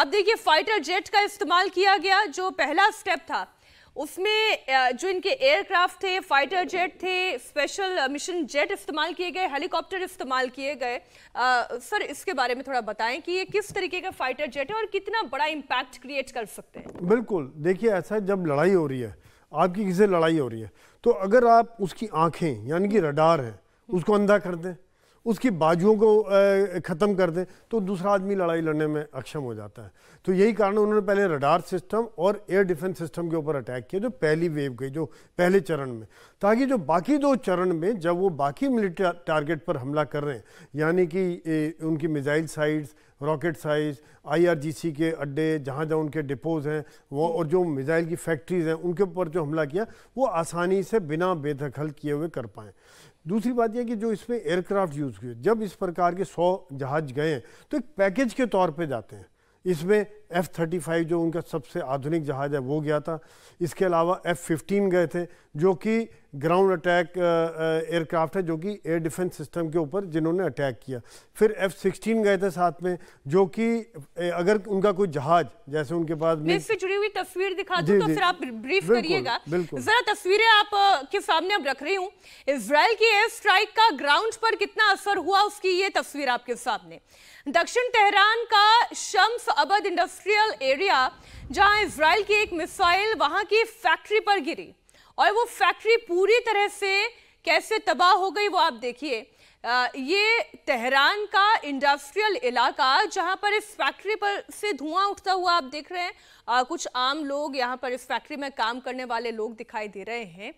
अब देखिए fighter jet का इस्तेमाल किया गया जो पहला स्टेप था उसमें जो इनके एयरक्राफ्ट थे फाइटर जेट थे स्पेशल मिशन जेट इस्तेमाल किए गए हेलीकॉप्टर इस्तेमाल किए गए सर इसके बारे में थोड़ा बताएं कि ये किस तरीके का फाइटर जेट है और कितना बड़ा इम्पैक्ट क्रिएट कर सकते हैं बिल्कुल देखिए ऐसा जब लड़ाई हो रही है आपकी किसी लड़ाई हो रही है तो अगर आप उसकी आंखें यानी कि रडार है उसको अंधा कर दें उसकी बाजुओं को ख़त्म कर दें तो दूसरा आदमी लड़ाई लड़ने में अक्षम हो जाता है तो यही कारण उन्होंने पहले रडार सिस्टम और एयर डिफेंस सिस्टम के ऊपर अटैक किया जो पहली वेव गई जो पहले चरण में ताकि जो बाकी दो चरण में जब वो बाकी मिलिट्री टारगेट पर हमला कर रहे हैं यानी कि उनकी मिज़ाइल साइट्स रॉकेट साइज आई के अड्डे जहाँ जहाँ उनके डिपोज हैं वो और जो मिज़ाइल की फैक्ट्रीज़ हैं उनके ऊपर जो हमला किया वो आसानी से बिना बेदखल किए हुए कर पाएँ दूसरी बात यह कि जो इसमें एयरक्राफ्ट यूज़ किए जब इस प्रकार के सौ जहाज गए तो एक पैकेज के तौर पर जाते हैं इसमें एफ़ थर्टी फाइव जो उनका सबसे आधुनिक जहाज़ है वो गया था इसके अलावा एफ़ फिफ्टीन गए थे जो कि ग्राउंड अटैक एयरक्राफ्ट है जो कि एयर डिफेंस सिस्टम के ऊपर जिन्होंने अटैक किया फिर एफ सिक्सटीन गए थे साथ में जो कि अगर उनका कोई जहाज जैसे उनके पास जुड़ी हुई तस्वीर दिखा दूं तो फिर आप ब्रीफ करिएगा जरा तस्वीरें आप के सामने अब रख रही हूँ इसराइल की एयर स्ट्राइक का ग्राउंड पर कितना असर हुआ उसकी ये तस्वीर आपके सामने दक्षिण तेहरान का Shams Abad industry industrial area जहां इसराइल की एक मिसाइल वहां की फैक्ट्री पर गिरी और वो फैक्ट्री पूरी तरह से कैसे तबाह हो गई वो आप देखिए ये तेहरान का इंडस्ट्रियल इलाका जहां पर इस फैक्ट्री पर से धुआं उठता हुआ आप देख रहे हैं आ, कुछ आम लोग यहां पर इस फैक्ट्री में काम करने वाले लोग दिखाई दे रहे हैं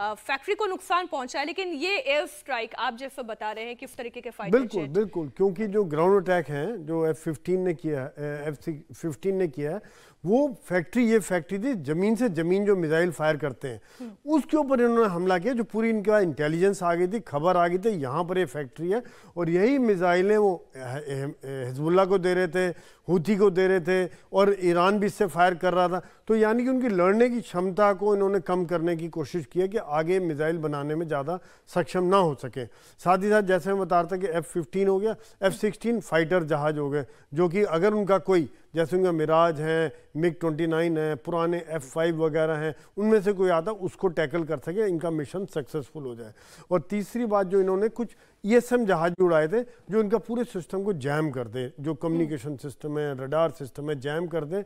फैक्ट्री को नुकसान पहुंचा है लेकिन ये एयर स्ट्राइक आप जैसा बता रहे हैं किस तरीके के फायदे बिल्कुल बिल्कुल क्योंकि जो ग्राउंड अटैक है जो एफ फिफ्टीन ने किया एफ फिफ्टीन ने किया वो फैक्ट्री ये फैक्ट्री थी ज़मीन से ज़मीन जो मिसाइल फायर करते हैं हम्म। उसके ऊपर इन्होंने हमला किया जो पूरी इनका इंटेलिजेंस आ गई थी खबर आ गई थी यहाँ पर ये फैक्ट्री है और यही मिसाइलें वो हिजबुल्ला को दे रहे थे हूथी को दे रहे थे और ईरान भी इससे फायर कर रहा था तो यानी कि उनकी लड़ने की क्षमता को इन्होंने कम करने की कोशिश की है कि आगे मिसाइल बनाने में ज़्यादा सक्षम ना हो सके साथ ही साथ जैसे मैं बता रहा था कि एफ़ फिफ्टीन हो गया एफ़ सिक्सटीन फाइटर जहाज़ हो गए जो कि अगर उनका कोई जैसे उनका मिराज हैं मिग 29 है पुराने एफ फाइव वगैरह हैं उनमें से कोई आता उसको टैकल कर सके इनका मिशन सक्सेसफुल हो जाए और तीसरी बात जो इन्होंने कुछ ये सब जहाज भी उड़ाए थे जो इनका पूरे सिस्टम को जैम कर दें जो कम्युनिकेशन सिस्टम है रडार सिस्टम है जैम कर दें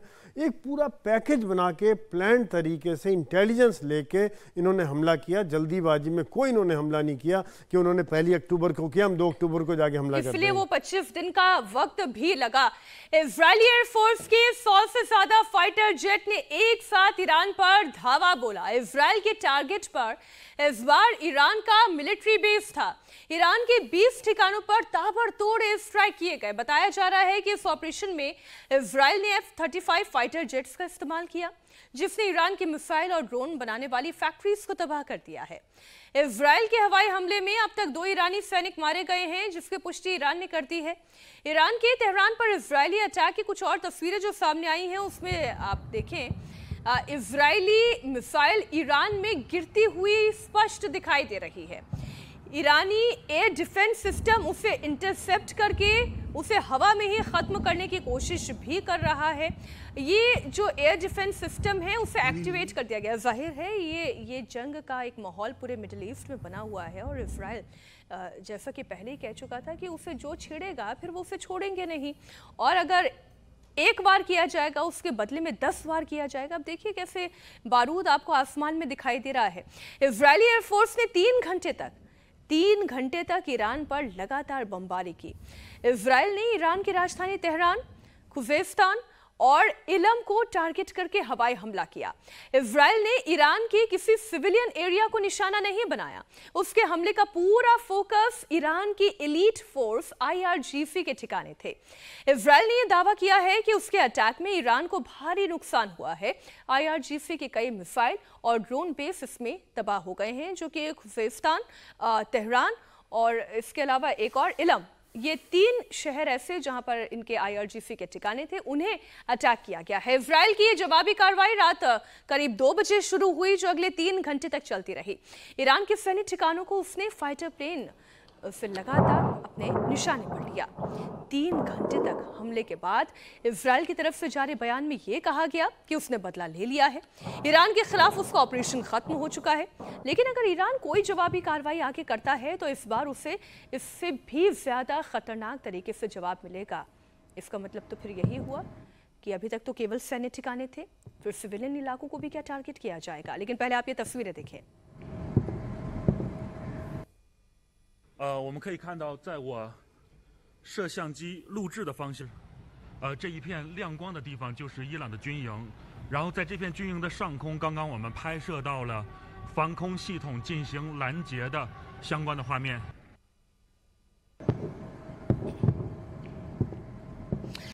एक पूरा पैकेज बना के प्लान तरीके से इंटेलिजेंस लेके इन्होंने हमला किया जल्दीबाजी में कोई इन्होंने हमला नहीं किया कि उन्होंने पहली अक्टूबर को किया हम दो अक्टूबर को जाके हमला इसलिए वो पच्चीस दिन का वक्त भी लगा इसराइली एयरफोर्स के सौ से ज्यादा फाइटर जेट ने एक साथ ईरान पर धावा बोला इसराइल के टारगेट पर इस बार ईरान का मिलिट्री बेस था ईरान के 20 ठिकानों पर ताबड़तोड़ एयर स्ट्राइक किए गए बताया जा रहा है कि इस ऑपरेशन में इसराइल ने एफ थर्टी फाइटर जेट्स का इस्तेमाल किया जिसने ईरान के मिसाइल और ड्रोन बनाने वाली फैक्ट्रीज को तबाह कर दिया है इसराइल के हवाई हमले में अब तक दो ईरानी सैनिक मारे गए हैं जिसकी पुष्टि ईरान ने कर दी है ईरान के तेहरान पर इसराइली अटैक की कुछ और तस्वीरें जो सामने आई हैं उसमें आप देखें इसराइली मिसाइल ईरान में गिरती हुई स्पष्ट दिखाई दे रही है ईरानी एयर डिफेंस सिस्टम उसे इंटरसेप्ट करके उसे हवा में ही ख़त्म करने की कोशिश भी कर रहा है ये जो एयर डिफेंस सिस्टम है उसे एक्टिवेट कर दिया गया जाहिर है ये ये जंग का एक माहौल पूरे मिडल ईस्ट में बना हुआ है और इसराइल जैसा कि पहले ही कह चुका था कि उसे जो छेड़ेगा फिर वो उसे छोड़ेंगे नहीं और अगर एक बार किया जाएगा उसके बदले में दस बार किया जाएगा अब देखिए कैसे बारूद आपको आसमान में दिखाई दे रहा है इसराइली एयरफोर्स ने तीन घंटे तक तीन घंटे तक ईरान पर लगातार बमबारी की इसराइल ने ईरान की राजधानी तेहरान खुवेफ्तान और इलम को टारगेट करके हवाई हमला किया इसराइल ने ईरान के किसी सिविलियन एरिया को निशाना नहीं बनाया उसके हमले का पूरा फोकस ईरान की इलीट फोर्स आईआरजीसी के ठिकाने थे इसराइल ने यह दावा किया है कि उसके अटैक में ईरान को भारी नुकसान हुआ है आईआरजीसी के कई मिसाइल और ड्रोन बेस इसमें तबाह हो गए हैं जो कि खुजेस्तान तेहरान और इसके अलावा एक और इलम ये तीन शहर ऐसे जहां पर इनके आईआरजीसी के ठिकाने थे उन्हें अटैक किया गया है इसराइल की ये जवाबी कार्रवाई रात करीब दो बजे शुरू हुई जो अगले तीन घंटे तक चलती रही ईरान के सैन्य ठिकानों को उसने फाइटर प्लेन फिर लगातार अपने निशाने पर लिया तीन घंटे तक हमले के बाद इसराइल की तरफ से जारी बयान में यह कहा गया कि उसने बदला ले लिया है ईरान के खिलाफ उसका ऑपरेशन खत्म हो चुका है लेकिन अगर ईरान कोई जवाबी कार्रवाई आगे करता है तो इस बार उसे इससे भी ज़्यादा खतरनाक तरीके से जवाब मिलेगा इसका मतलब तो फिर यही हुआ कि अभी तक तो केवल सैन्य ठिकाने थे फिर सिविलियन इलाकों को भी क्या टारगेट किया जाएगा लेकिन पहले आप ये तस्वीरें देखें 呃，我们可以看到，在我摄像机录制的方向，呃，这一片亮光的地方就是伊朗的军营。然后，在这片军营的上空，刚刚我们拍摄到了防空系统进行拦截的相关的画面。